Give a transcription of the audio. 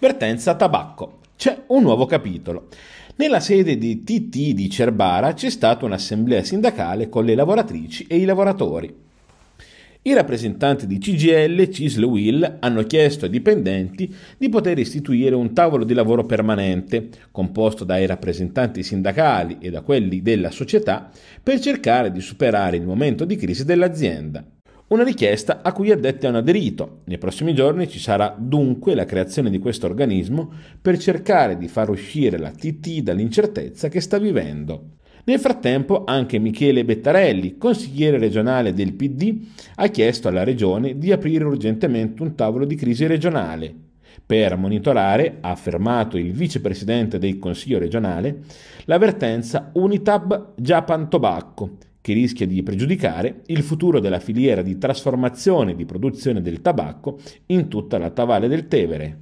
Vertenza Tabacco. C'è un nuovo capitolo. Nella sede di TT di Cerbara c'è stata un'assemblea sindacale con le lavoratrici e i lavoratori. I rappresentanti di CGL, CISL e WIL hanno chiesto ai dipendenti di poter istituire un tavolo di lavoro permanente, composto dai rappresentanti sindacali e da quelli della società, per cercare di superare il momento di crisi dell'azienda. Una richiesta a cui gli addetti hanno aderito. Nei prossimi giorni ci sarà dunque la creazione di questo organismo per cercare di far uscire la TT dall'incertezza che sta vivendo. Nel frattempo anche Michele Bettarelli, consigliere regionale del PD, ha chiesto alla Regione di aprire urgentemente un tavolo di crisi regionale. Per monitorare, ha affermato il vicepresidente del Consiglio regionale, l'avvertenza Unitab Japan Tobacco, che rischia di pregiudicare il futuro della filiera di trasformazione e di produzione del tabacco in tutta la Tavalle del Tevere,